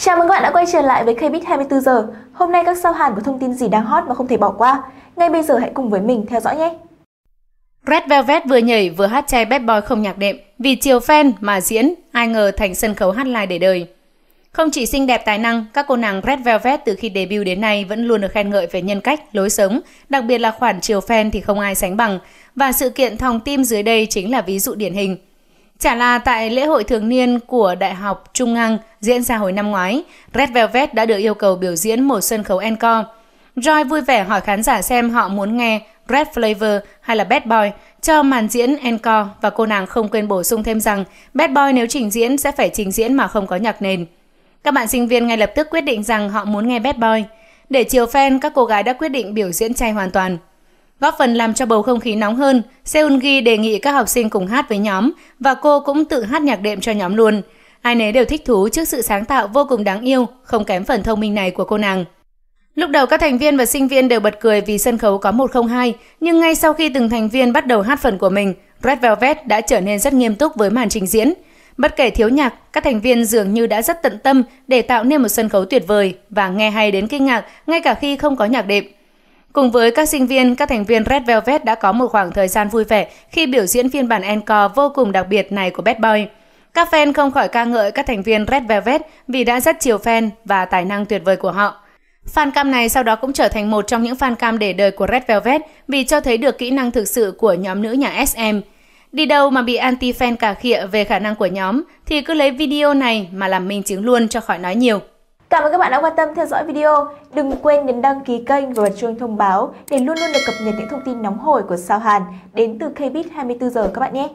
Chào mừng các bạn đã quay trở lại với KBIT 24 giờ. Hôm nay các sao Hàn có thông tin gì đang hot mà không thể bỏ qua. Ngay bây giờ hãy cùng với mình theo dõi nhé. Red Velvet vừa nhảy vừa hát chay bad boy không nhạc đệm vì chiều fan mà diễn, ai ngờ thành sân khấu hát live để đời. Không chỉ xinh đẹp tài năng, các cô nàng Red Velvet từ khi debut đến nay vẫn luôn được khen ngợi về nhân cách, lối sống, đặc biệt là khoản chiều fan thì không ai sánh bằng. Và sự kiện thòng tim dưới đây chính là ví dụ điển hình. Chả là tại lễ hội thường niên của Đại học Trung Ngang diễn ra hồi năm ngoái, Red Velvet đã được yêu cầu biểu diễn một sân khấu encore. Joy vui vẻ hỏi khán giả xem họ muốn nghe Red Flavor hay là Bad Boy cho màn diễn encore và cô nàng không quên bổ sung thêm rằng Bad Boy nếu trình diễn sẽ phải trình diễn mà không có nhạc nền. Các bạn sinh viên ngay lập tức quyết định rằng họ muốn nghe Bad Boy. Để chiều fan, các cô gái đã quyết định biểu diễn chay hoàn toàn góp phần làm cho bầu không khí nóng hơn. Seun Gi đề nghị các học sinh cùng hát với nhóm và cô cũng tự hát nhạc đệm cho nhóm luôn. Ai nấy đều thích thú trước sự sáng tạo vô cùng đáng yêu, không kém phần thông minh này của cô nàng. Lúc đầu các thành viên và sinh viên đều bật cười vì sân khấu có 102, nhưng ngay sau khi từng thành viên bắt đầu hát phần của mình, Red Velvet đã trở nên rất nghiêm túc với màn trình diễn. Bất kể thiếu nhạc, các thành viên dường như đã rất tận tâm để tạo nên một sân khấu tuyệt vời và nghe hay đến kinh ngạc ngay cả khi không có nhạc đệm. Cùng với các sinh viên, các thành viên Red Velvet đã có một khoảng thời gian vui vẻ khi biểu diễn phiên bản encore vô cùng đặc biệt này của Bad Boy. Các fan không khỏi ca ngợi các thành viên Red Velvet vì đã rất chiều fan và tài năng tuyệt vời của họ. Fan cam này sau đó cũng trở thành một trong những fan cam để đời của Red Velvet vì cho thấy được kỹ năng thực sự của nhóm nữ nhà SM. Đi đâu mà bị anti-fan cà khịa về khả năng của nhóm thì cứ lấy video này mà làm minh chứng luôn cho khỏi nói nhiều. Cảm ơn các bạn đã quan tâm theo dõi video. Đừng quên nhấn đăng ký kênh và bật chuông thông báo để luôn luôn được cập nhật những thông tin nóng hổi của Sao Hàn đến từ Kbit 24 giờ các bạn nhé.